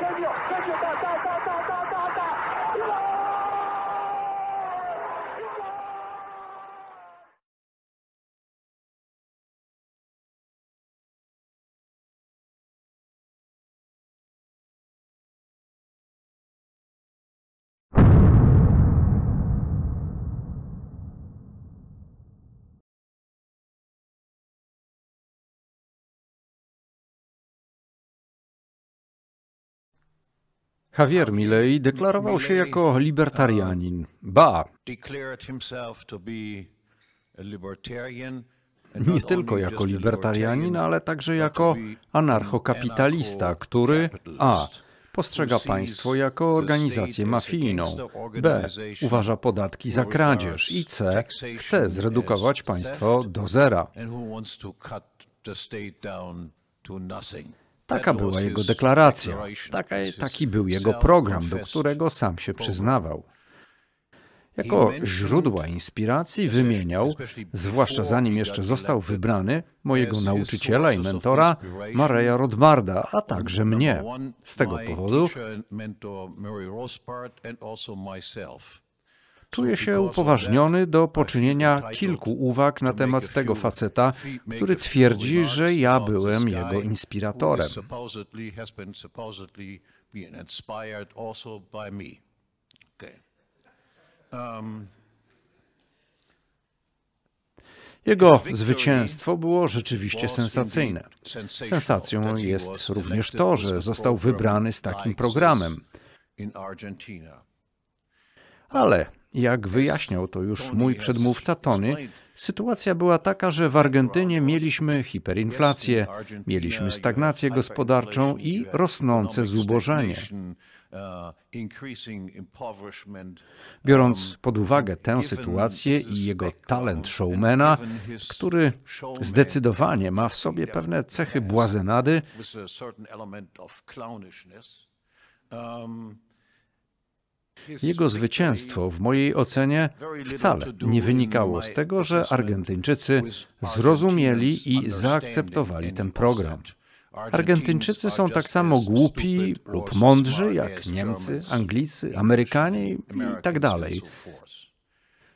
セーフよセーフよ Javier Milei deklarował się jako libertarianin. Ba, nie tylko jako libertarianin, ale także jako anarchokapitalista, który a. postrzega państwo jako organizację mafijną, b. uważa podatki za kradzież i c. chce zredukować państwo do zera. Taka była jego deklaracja, Taka, taki był jego program, do którego sam się przyznawał. Jako źródła inspiracji wymieniał, zwłaszcza zanim jeszcze został wybrany, mojego nauczyciela i mentora Mareya Rodbarda, a także mnie. Z tego powodu Czuję się upoważniony do poczynienia kilku uwag na temat tego faceta, który twierdzi, że ja byłem jego inspiratorem. Jego zwycięstwo było rzeczywiście sensacyjne. Sensacją jest również to, że został wybrany z takim programem. Ale jak wyjaśniał to już mój przedmówca Tony, sytuacja była taka, że w Argentynie mieliśmy hiperinflację, mieliśmy stagnację gospodarczą i rosnące zubożenie. Uh, Biorąc um, pod uwagę tę sytuację i jego talent showmana, który zdecydowanie ma w sobie uh, pewne cechy błazenady, jego zwycięstwo, w mojej ocenie, wcale nie wynikało z tego, że Argentyńczycy zrozumieli i zaakceptowali ten program. Argentyńczycy są tak samo głupi lub mądrzy jak Niemcy, Anglicy, Amerykanie i tak dalej.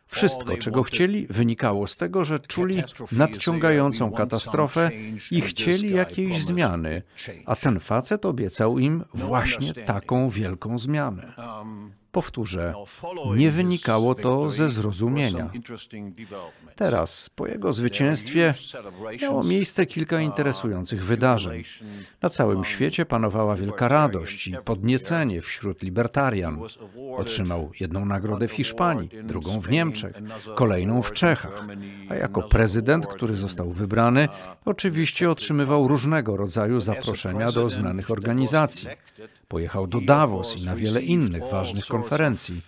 Wszystko, czego chcieli, wynikało z tego, że czuli nadciągającą katastrofę i chcieli jakiejś zmiany, a ten facet obiecał im no właśnie taką wielką zmianę. Um, Powtórzę, nie wynikało to ze zrozumienia. Teraz, po jego zwycięstwie, miało miejsce kilka uh, interesujących wydarzeń. Na całym um, świecie panowała wielka radość i podniecenie wśród libertarian. Otrzymał jedną nagrodę w Hiszpanii, drugą w Niemczech, kolejną w Czechach, a jako prezydent, który został wybrany, oczywiście otrzymywał różnego rodzaju zaproszenia do znanych organizacji. Pojechał do Davos i na wiele innych ważnych konferencji.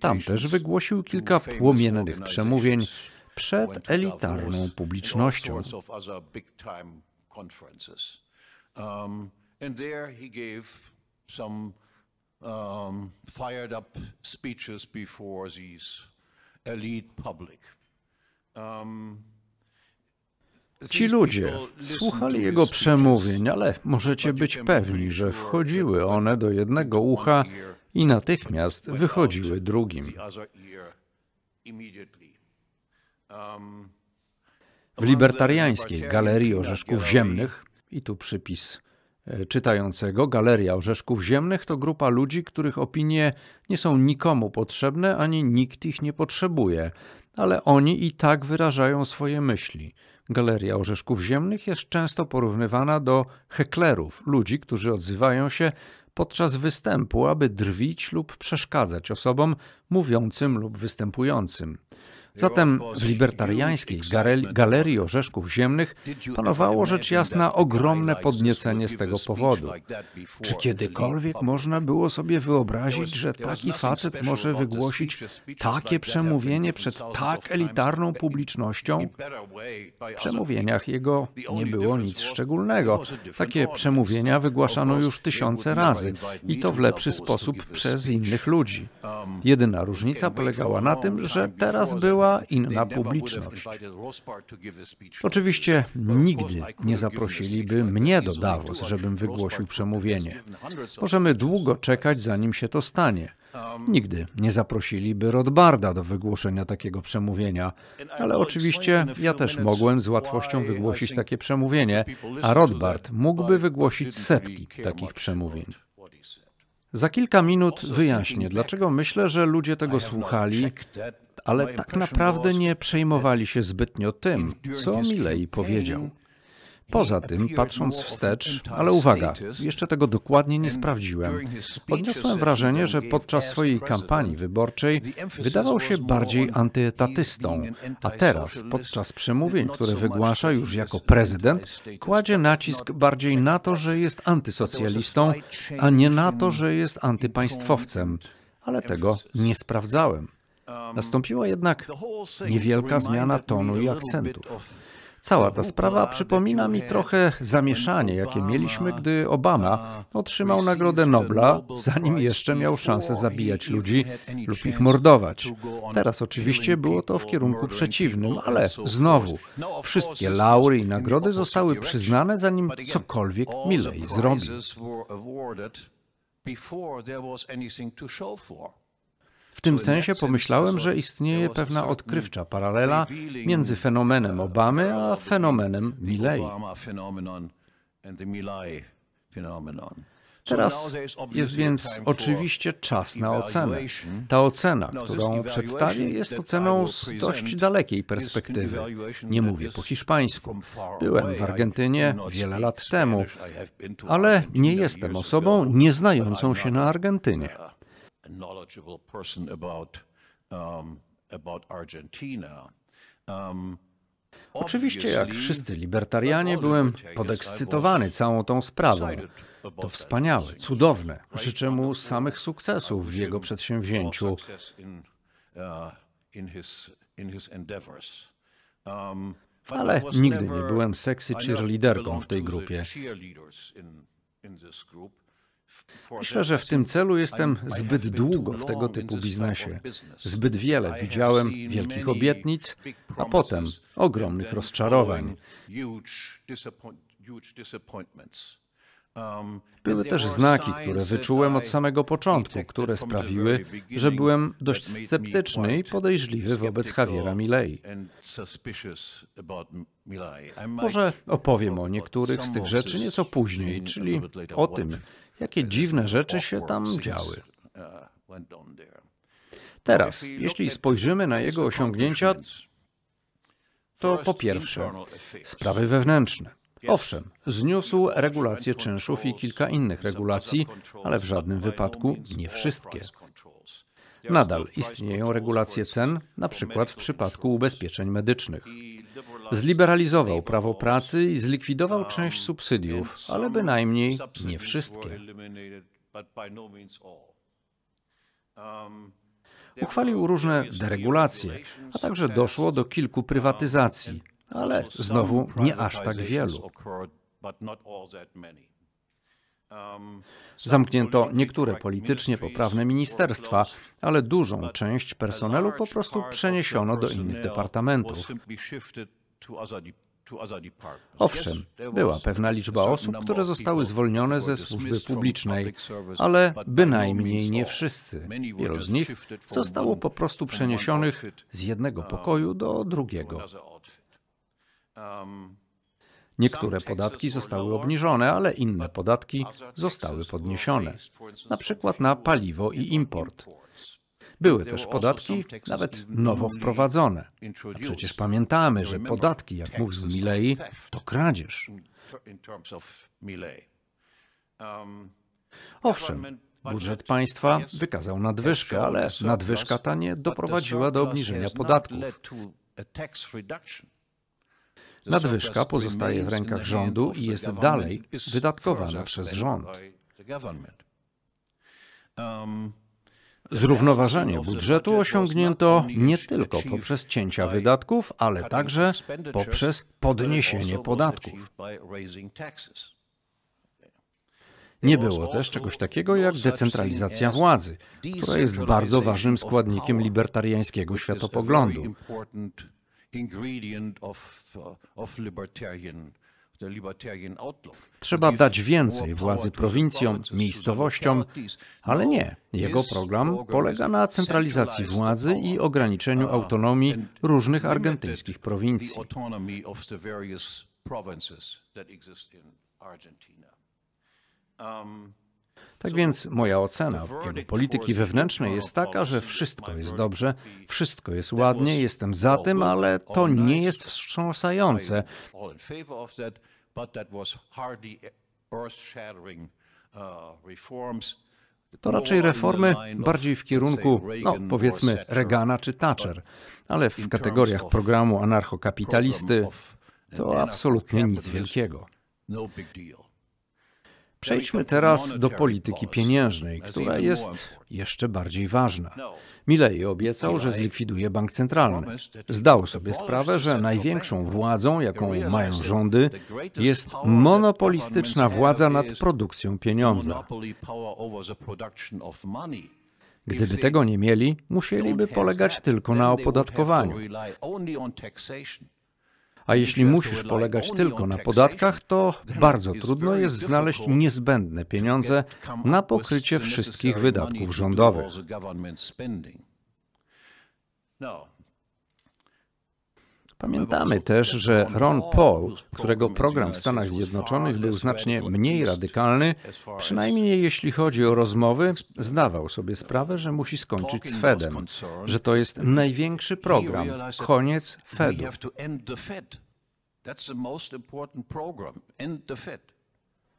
Tam też wygłosił kilka płomiennych przemówień przed elitarną publicznością. Um, Ci ludzie słuchali jego przemówień, ale możecie być pewni, że wchodziły one do jednego ucha i natychmiast wychodziły drugim. W libertariańskiej Galerii Orzeszków Ziemnych, i tu przypis e, czytającego, Galeria Orzeszków Ziemnych to grupa ludzi, których opinie nie są nikomu potrzebne, ani nikt ich nie potrzebuje, ale oni i tak wyrażają swoje myśli. Galeria Orzeszków Ziemnych jest często porównywana do heklerów, ludzi, którzy odzywają się podczas występu, aby drwić lub przeszkadzać osobom mówiącym lub występującym. Zatem w libertariańskiej galerii orzeszków ziemnych panowało rzecz jasna ogromne podniecenie z tego powodu. Czy kiedykolwiek można było sobie wyobrazić, że taki facet może wygłosić takie przemówienie przed tak elitarną publicznością? W przemówieniach jego nie było nic szczególnego. Takie przemówienia wygłaszano już tysiące razy i to w lepszy sposób przez innych ludzi. Jedyna różnica polegała na tym, że teraz była była inna publiczność. Oczywiście nigdy nie zaprosiliby mnie do Davos, żebym wygłosił przemówienie. Możemy długo czekać, zanim się to stanie. Um, nigdy nie zaprosiliby Rodbarda do wygłoszenia takiego przemówienia, ale oczywiście ja też mogłem z łatwością wygłosić takie przemówienie, a Rodbard mógłby wygłosić setki takich przemówień. Za kilka minut wyjaśnię, dlaczego myślę, że ludzie tego słuchali ale tak naprawdę nie przejmowali się zbytnio tym, co Milley powiedział. Poza tym, patrząc wstecz, ale uwaga, jeszcze tego dokładnie nie sprawdziłem, odniosłem wrażenie, że podczas swojej kampanii wyborczej wydawał się bardziej antyetatystą, a teraz, podczas przemówień, które wygłasza już jako prezydent, kładzie nacisk bardziej na to, że jest antysocjalistą, a nie na to, że jest antypaństwowcem. Ale tego nie sprawdzałem. Um, Nastąpiła jednak niewielka zmiana tonu i akcentów. Cała ta sprawa przypomina mi trochę zamieszanie, jakie mieliśmy, gdy Obama uh, otrzymał Nagrodę Nobla, zanim jeszcze miał szansę zabijać ludzi lub ich mordować. Teraz oczywiście było to w kierunku przeciwnym, ale znowu, wszystkie laury i nagrody zostały przyznane, zanim cokolwiek Milley zrobił. W tym sensie pomyślałem, że istnieje pewna odkrywcza paralela między fenomenem Obamy a fenomenem Milley. Teraz jest więc oczywiście czas na ocenę. Ta ocena, którą przedstawię, jest oceną z dość dalekiej perspektywy. Nie mówię po hiszpańsku. Byłem w Argentynie wiele lat temu, ale nie jestem osobą nieznającą się na Argentynie knowledgeable person about, um, about Argentina. Um, Oczywiście, jak wszyscy libertarianie, byłem podekscytowany całą tą sprawą. To wspaniałe, cudowne. Życzę mu samych sukcesów w jego przedsięwzięciu. Uh, um, Ale nigdy nie byłem sexy cheerleaderką w tej grupie. Myślę, że w tym celu jestem zbyt długo w tego typu biznesie. Zbyt wiele widziałem wielkich obietnic, a potem ogromnych rozczarowań. Były też znaki, które wyczułem od samego początku, które sprawiły, że byłem dość sceptyczny i podejrzliwy wobec Javiera Milei. Może opowiem o niektórych z tych rzeczy nieco później, czyli o tym, Jakie dziwne rzeczy się tam działy. Teraz, jeśli spojrzymy na jego osiągnięcia, to po pierwsze sprawy wewnętrzne. Owszem, zniósł regulację czynszów i kilka innych regulacji, ale w żadnym wypadku nie wszystkie. Nadal istnieją regulacje cen, na przykład w przypadku ubezpieczeń medycznych. Zliberalizował prawo pracy i zlikwidował część subsydiów, ale bynajmniej nie wszystkie. Uchwalił różne deregulacje, a także doszło do kilku prywatyzacji, ale znowu nie aż tak wielu. Zamknięto niektóre politycznie poprawne ministerstwa, ale dużą część personelu po prostu przeniesiono do innych departamentów. Owszem, była pewna liczba osób, które zostały zwolnione ze służby publicznej, ale bynajmniej nie wszyscy. Wielu z nich zostało po prostu przeniesionych z jednego pokoju do drugiego. Niektóre podatki zostały obniżone, ale inne podatki zostały podniesione, na przykład na paliwo i import. Były też podatki nawet nowo wprowadzone. A przecież pamiętamy, że podatki, jak mówił Milley, to kradzież. Owszem, budżet państwa wykazał nadwyżkę, ale nadwyżka ta nie doprowadziła do obniżenia podatków. Nadwyżka pozostaje w rękach rządu i jest dalej wydatkowana przez rząd. Zrównoważenie budżetu osiągnięto nie tylko poprzez cięcia wydatków, ale także poprzez podniesienie podatków. Nie było też czegoś takiego jak decentralizacja władzy, która jest bardzo ważnym składnikiem libertariańskiego światopoglądu ingredient of, uh, of libertarian Trzeba dać więcej władzy prowincjom, miejscowościom, ale nie. Jego program polega na centralizacji władzy i ograniczeniu autonomii różnych argentyńskich prowincji. Tak więc moja ocena jego polityki wewnętrznej jest taka, że wszystko jest dobrze, wszystko jest ładnie, jestem za tym, ale to nie jest wstrząsające. Uh, to no raczej reformy bardziej w kierunku, no powiedzmy, Reagana czy Thatcher, ale w kategoriach programu anarchokapitalisty to absolutnie nic wielkiego. No Przejdźmy teraz do polityki pieniężnej, która jest jeszcze bardziej ważna. Milley obiecał, że zlikwiduje bank centralny. Zdał sobie sprawę, że największą władzą, jaką mają rządy, jest monopolistyczna władza nad produkcją pieniądza. Gdyby tego nie mieli, musieliby polegać tylko na opodatkowaniu. A jeśli musisz polegać tylko na podatkach, to bardzo trudno jest znaleźć niezbędne pieniądze na pokrycie wszystkich wydatków rządowych. No, Pamiętamy też, że Ron Paul, którego program w Stanach Zjednoczonych był znacznie mniej radykalny, przynajmniej jeśli chodzi o rozmowy, zdawał sobie sprawę, że musi skończyć z Fedem, że to jest największy program, koniec Fedu.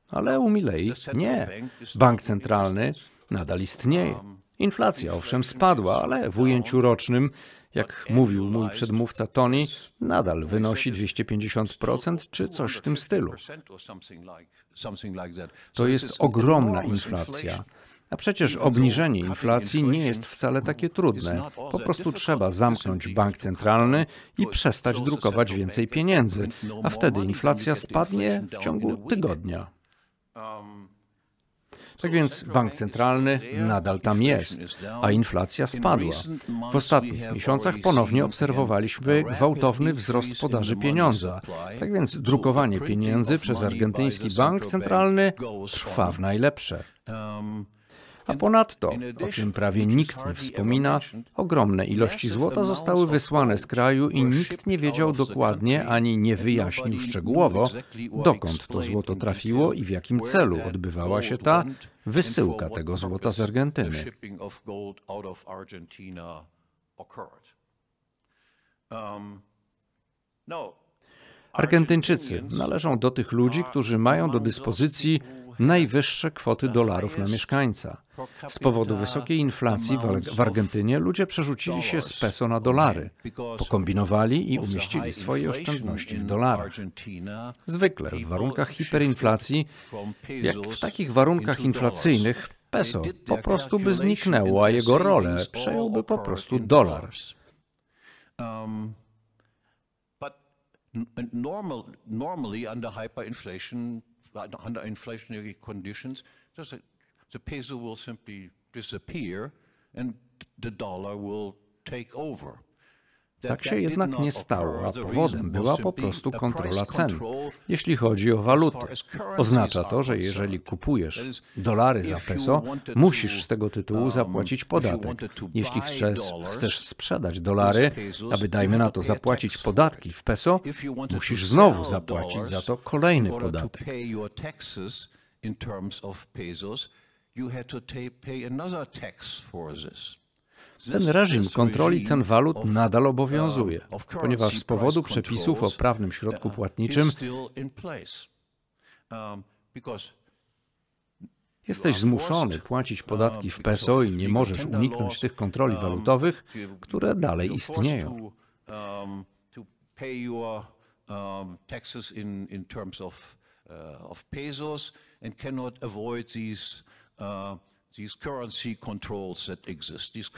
Ale u Milley nie. Bank centralny nadal istnieje. Inflacja owszem spadła, ale w ujęciu rocznym jak mówił mój przedmówca Tony, nadal wynosi 250% czy coś w tym stylu. To jest ogromna inflacja. A przecież obniżenie inflacji nie jest wcale takie trudne. Po prostu trzeba zamknąć bank centralny i przestać drukować więcej pieniędzy, a wtedy inflacja spadnie w ciągu tygodnia. Tak więc bank centralny nadal tam jest, a inflacja spadła. W ostatnich miesiącach ponownie obserwowaliśmy gwałtowny wzrost podaży pieniądza. Tak więc drukowanie pieniędzy przez argentyński bank centralny trwa w najlepsze. A ponadto, o czym prawie nikt nie wspomina, ogromne ilości złota zostały wysłane z kraju i nikt nie wiedział dokładnie ani nie wyjaśnił szczegółowo, dokąd to złoto trafiło i w jakim celu odbywała się ta wysyłka tego złota z Argentyny. Um, no, Argentyńczycy należą do tych ludzi, którzy mają do dyspozycji najwyższe kwoty dolarów na mieszkańca. Z powodu wysokiej inflacji w Argentynie ludzie przerzucili się z peso na dolary, pokombinowali i umieścili swoje oszczędności w dolarach. Zwykle w warunkach hiperinflacji, jak w takich warunkach inflacyjnych, peso po prostu by zniknęło, a jego rolę przejąłby po prostu dolar. Um, normally under hyperinflation under inflationary conditions, a, the peso will simply disappear and the dollar will take over. Tak się jednak nie stało, a powodem była po prostu kontrola cen, jeśli chodzi o walutę. Oznacza to, że jeżeli kupujesz dolary za peso, musisz z tego tytułu um, zapłacić podatek. Jeśli chcesz, chcesz sprzedać dolary, aby dajmy na to zapłacić podatki w peso, musisz znowu zapłacić za to kolejny podatek. You had to pay another tax for this. Ten reżim kontroli cen walut nadal obowiązuje, ponieważ z powodu przepisów o prawnym środku płatniczym Jesteś zmuszony płacić podatki w peso i nie możesz uniknąć tych kontroli walutowych, które dalej istnieją.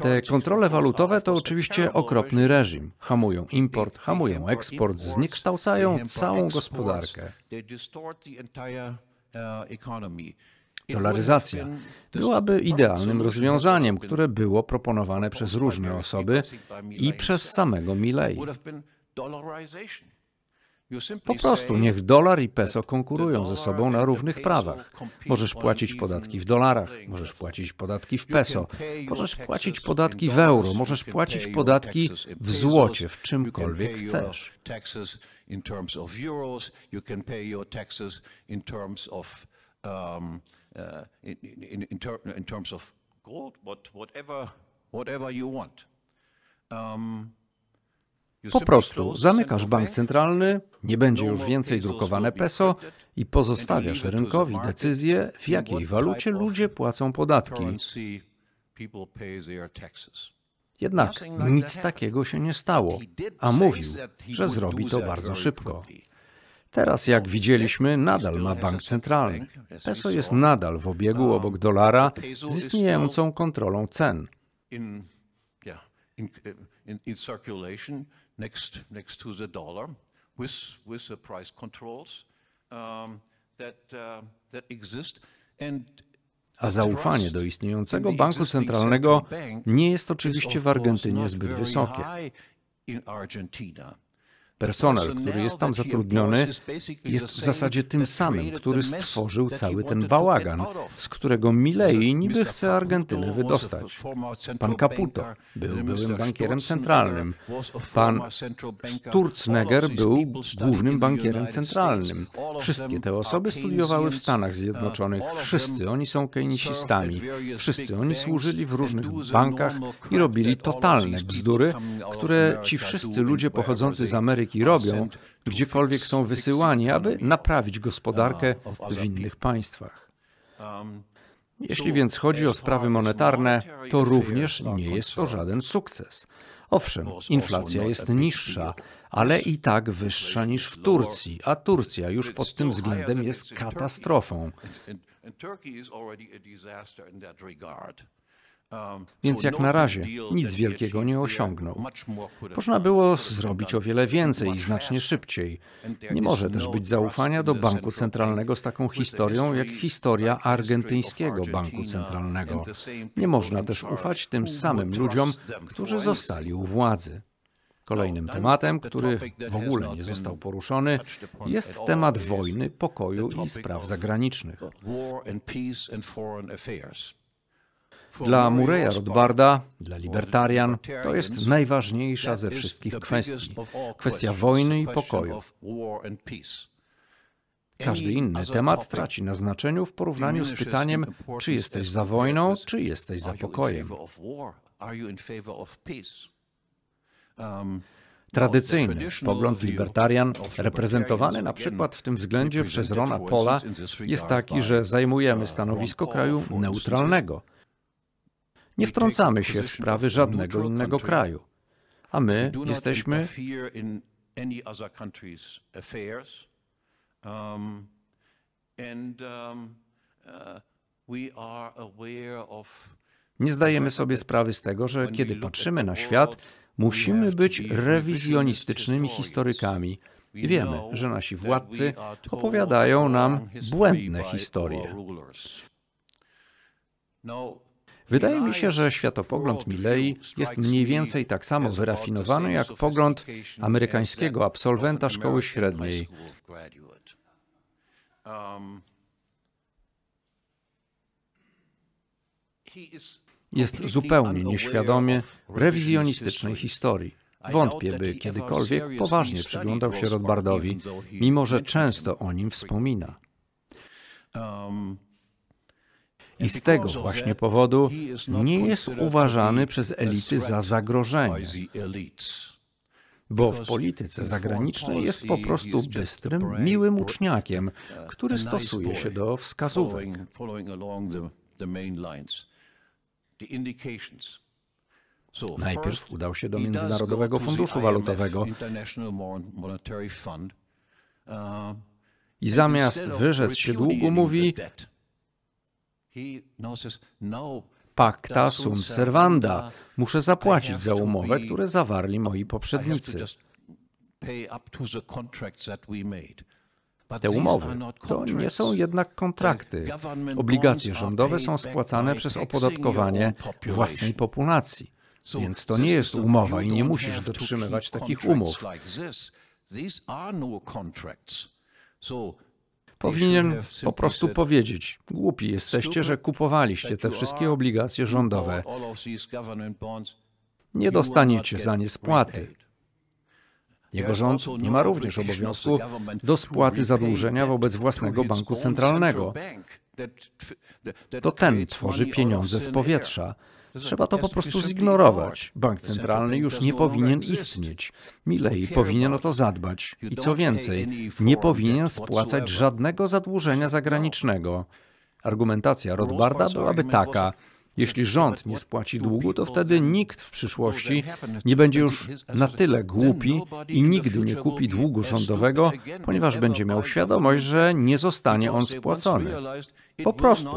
Te kontrole walutowe to oczywiście okropny reżim. Hamują import, hamują eksport, zniekształcają całą gospodarkę. Uh, Dolaryzacja byłaby idealnym rozwiązaniem, które było proponowane przez różne osoby i przez samego Milley. Po prostu niech dolar i peso konkurują ze sobą na równych prawach. Możesz płacić podatki w dolarach, możesz płacić podatki w peso, możesz płacić podatki w euro, możesz płacić podatki w złocie, w czymkolwiek chcesz. Um, uh, po prostu zamykasz bank centralny, nie będzie już więcej drukowane peso i pozostawiasz rynkowi decyzję, w jakiej walucie ludzie płacą podatki. Jednak nic takiego się nie stało, a mówił, że zrobi to bardzo szybko. Teraz, jak widzieliśmy, nadal ma bank centralny. Peso jest nadal w obiegu um, obok dolara z istniejącą kontrolą cen. next, next to the dollar with, with the price controls um, that, uh, that exist. And a zaufanie do istniejącego banku centralnego nie jest oczywiście w Argentynie zbyt wysokie. Personel, który jest tam zatrudniony, jest w zasadzie tym samym, który stworzył cały ten bałagan, z którego Milei niby chce Argentynę wydostać. Pan Caputo był byłym bankierem centralnym. Pan Sturzenegger był głównym bankierem centralnym. Wszystkie te osoby studiowały w Stanach Zjednoczonych. Wszyscy oni są keynesistami. Wszyscy oni służyli w różnych bankach i robili totalne bzdury, które ci wszyscy ludzie pochodzący z Ameryki robią, gdziekolwiek są wysyłani, aby naprawić gospodarkę uh, w innych państwach. Um, Jeśli więc chodzi o sprawy monetarne, to również nie jest to żaden sukces. Owszem, inflacja jest niższa, ale i tak wyższa niż w Turcji, a Turcja już pod tym względem jest katastrofą. Więc jak na razie nic wielkiego nie osiągnął. Można było zrobić o wiele więcej i znacznie szybciej. Nie może też być zaufania do banku centralnego z taką historią jak historia argentyńskiego banku centralnego. Nie można też ufać tym samym ludziom, którzy zostali u władzy. Kolejnym tematem, który w ogóle nie został poruszony, jest temat wojny, pokoju i spraw zagranicznych. Dla Murray'a Rothbarda, dla libertarian, to jest najważniejsza ze wszystkich kwestii kwestia wojny i pokoju. Każdy inny temat traci na znaczeniu w porównaniu z pytaniem, czy jesteś za wojną, czy jesteś za pokojem. Um, Tradycyjny pogląd libertarian, reprezentowany na przykład w tym względzie przez Rona Pola, jest taki, że zajmujemy uh, stanowisko kraju neutralnego – nie wtrącamy się w sprawy żadnego innego kraju, a my jesteśmy um, um, uh, nie zdajemy sobie sprawy z tego, że kiedy patrzymy na świat, musimy być rewizjonistycznymi historykami. I wiemy, że nasi władcy opowiadają nam błędne historie. Wydaje mi się, że światopogląd Milley jest mniej więcej tak samo wyrafinowany jak pogląd amerykańskiego absolwenta szkoły średniej. Jest zupełnie nieświadomie rewizjonistycznej historii. Wątpię, by kiedykolwiek poważnie przyglądał się Rothbardowi, mimo że często o nim wspomina. I z tego właśnie powodu nie jest uważany przez elity za zagrożenie bo w polityce zagranicznej jest po prostu bystrym, miłym uczniakiem, który stosuje się do wskazówek. Najpierw udał się do Międzynarodowego Funduszu Walutowego uh, i zamiast wyrzec się długu mówi, no, Pacta sum servanda. Muszę zapłacić za umowę, które zawarli moi poprzednicy. Te umowy to nie są jednak kontrakty. Obligacje rządowe są spłacane przez opodatkowanie własnej populacji. Więc to nie jest umowa i nie musisz dotrzymywać takich umów. Powinien po prostu powiedzieć: Głupi jesteście, że kupowaliście te wszystkie obligacje rządowe. Nie dostaniecie za nie spłaty. Jego rząd nie no ma również obowiązku do spłaty zadłużenia wobec własnego banku centralnego. To ten tworzy pieniądze z powietrza. Trzeba to po prostu zignorować. Bank centralny już nie powinien istnieć. Milei powinien o to zadbać. I co więcej, nie powinien spłacać żadnego zadłużenia zagranicznego. Argumentacja Rothbarda byłaby taka, jeśli rząd nie spłaci długu, to wtedy nikt w przyszłości nie będzie już na tyle głupi i nigdy nie kupi długu rządowego, ponieważ będzie miał świadomość, że nie zostanie on spłacony. Po prostu.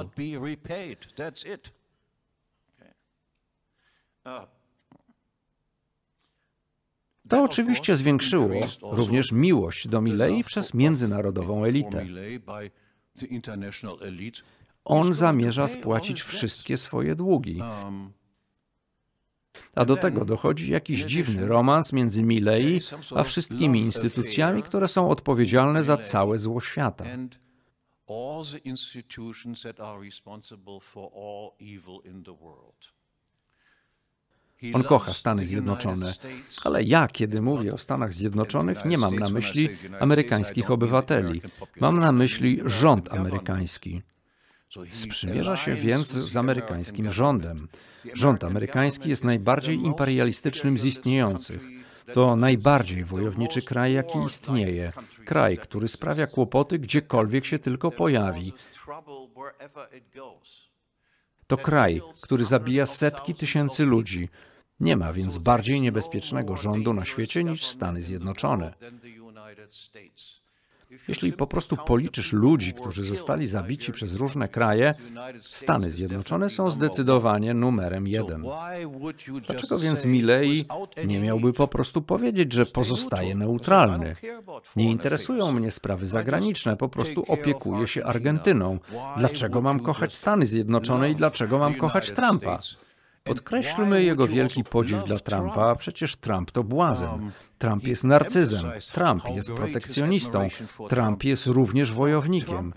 To oczywiście zwiększyło również miłość do Milei przez międzynarodową elitę. On zamierza spłacić wszystkie swoje długi. A do tego dochodzi jakiś dziwny romans między Milei a wszystkimi instytucjami, które są odpowiedzialne za całe zło świata. All the institutions that are responsible for all evil in the world. On kocha Stany Zjednoczone, ale ja, kiedy mówię o Stanach Zjednoczonych, nie mam na myśli amerykańskich obywateli, mam na myśli rząd amerykański. Sprzymierza się więc z amerykańskim rządem. Rząd amerykański jest najbardziej imperialistycznym z istniejących. To najbardziej wojowniczy kraj, jaki istnieje. Kraj, który sprawia kłopoty gdziekolwiek się tylko pojawi. To kraj, który zabija setki tysięcy ludzi. Nie ma więc bardziej niebezpiecznego rządu na świecie niż Stany Zjednoczone. Jeśli po prostu policzysz ludzi, którzy zostali zabici przez różne kraje, Stany Zjednoczone są zdecydowanie numerem jeden. Dlaczego więc Milei nie miałby po prostu powiedzieć, że pozostaje neutralny? Nie interesują mnie sprawy zagraniczne, po prostu opiekuję się Argentyną. Dlaczego mam kochać Stany Zjednoczone i dlaczego mam kochać Trumpa? Podkreślmy jego wielki podziw dla Trumpa, a przecież Trump to błazen. Trump jest narcyzem, Trump jest protekcjonistą, Trump jest również wojownikiem.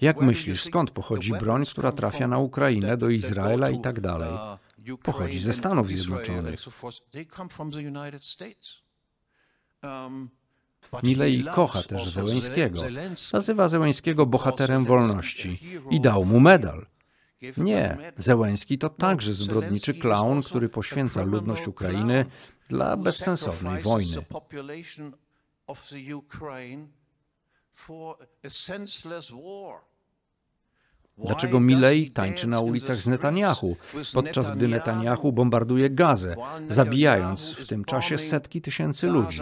jak myślisz, skąd pochodzi broń, która trafia na Ukrainę, do Izraela i tak dalej? Uh, pochodzi ze Stanów Zjednoczonych. Milej kocha też Zeleńskiego. Nazywa Zeleńskiego bohaterem wolności i dał mu medal. Nie, Zeleński to także zbrodniczy klaun, który poświęca ludność Ukrainy dla bezsensownej wojny. For a senseless war. Dlaczego Milei tańczy na ulicach z Netanyahu, podczas gdy Netanyahu bombarduje Gazę, zabijając w tym czasie setki tysięcy ludzi?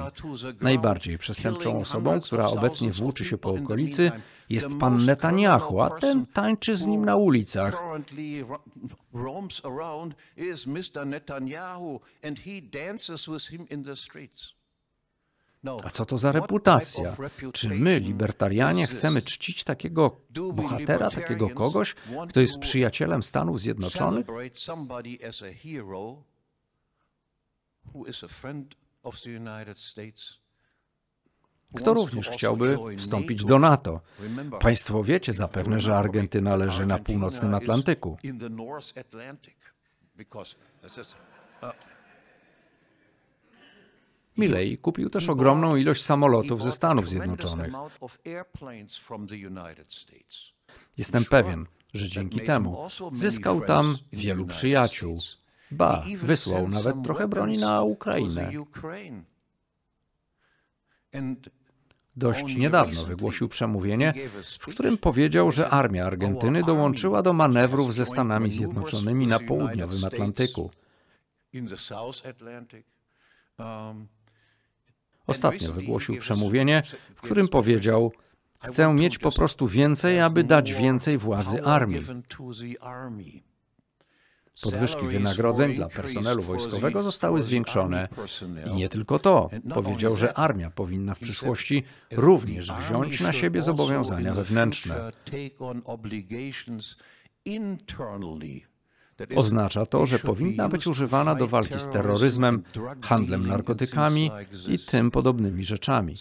Najbardziej przestępczą osobą, która obecnie włóczy się po okolicy, jest pan Netanyahu, a ten tańczy z nim na ulicach. Netanyahu no, a co to za reputacja? Czy my, libertarianie, chcemy czcić takiego bohatera, takiego kogoś, kto jest przyjacielem Stanów Zjednoczonych? Kto również chciałby wstąpić do NATO? Państwo wiecie zapewne, że Argentyna leży na północnym Atlantyku. Milley kupił też ogromną ilość samolotów ze Stanów Zjednoczonych. Jestem pewien, że dzięki temu zyskał tam wielu przyjaciół. Ba, wysłał nawet trochę broni na Ukrainę. Dość niedawno wygłosił przemówienie, w którym powiedział, że armia Argentyny dołączyła do manewrów ze Stanami Zjednoczonymi na południowym Atlantyku. Ostatnio wygłosił przemówienie, w którym powiedział: Chcę mieć po prostu więcej, aby dać więcej władzy armii. Podwyżki wynagrodzeń dla personelu wojskowego zostały zwiększone. I nie tylko to. Powiedział, że armia powinna w przyszłości również wziąć na siebie zobowiązania wewnętrzne. Oznacza to, że powinna być używana do walki z terroryzmem, handlem narkotykami i tym podobnymi rzeczami.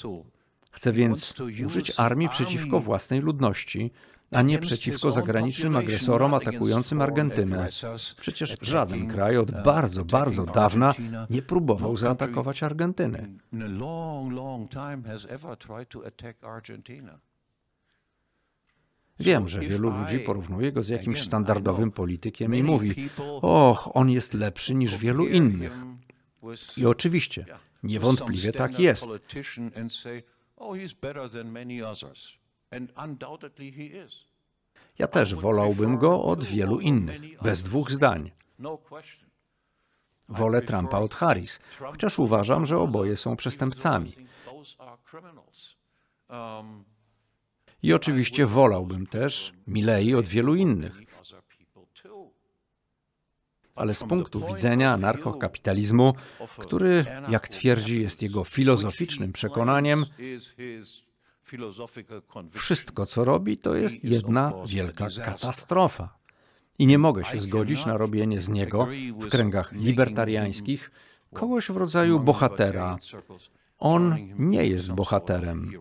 Chce więc użyć armii przeciwko własnej ludności, a nie przeciwko zagranicznym agresorom atakującym Argentynę. Przecież żaden uh, kraj od bardzo, bardzo dawna nie próbował no zaatakować Argentyny. Wiem, że wielu ludzi porównuje go z jakimś standardowym politykiem i mówi: Och, on jest lepszy niż wielu innych. I oczywiście, niewątpliwie tak jest. Oh, ja też wolałbym go od wielu innych, bez dwóch zdań. No Wolę Trumpa od Harris, chociaż uważam, że oboje są przestępcami. I oczywiście wolałbym też Milei od wielu innych. Ale z punktu widzenia anarchokapitalizmu, który, jak twierdzi, jest jego filozoficznym przekonaniem, wszystko, co robi, to jest jedna wielka katastrofa. I nie mogę się zgodzić na robienie z niego w kręgach libertariańskich kogoś w rodzaju bohatera. On nie jest bohaterem.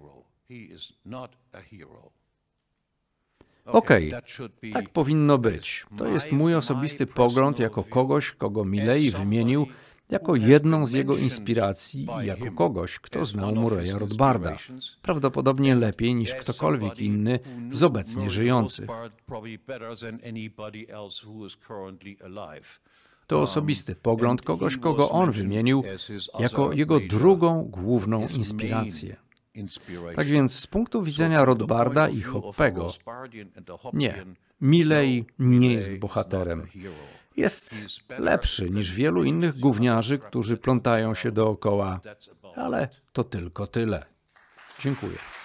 Okej, okay, tak powinno być. To jest mój osobisty pogląd jako kogoś, kogo Milei wymienił jako jedną z jego inspiracji i jako kogoś, kto znał Murray'a Rothbarda, prawdopodobnie lepiej niż ktokolwiek inny z obecnie żyjących. To um, osobisty pogląd kogoś, kogo on wymienił jako jego drugą główną inspirację. Tak więc z punktu widzenia Rodbarda i Hoppego, nie, Milley no, nie jest bohaterem. Jest lepszy niż wielu innych gówniarzy, którzy plątają się dookoła, ale to tylko tyle. Dziękuję.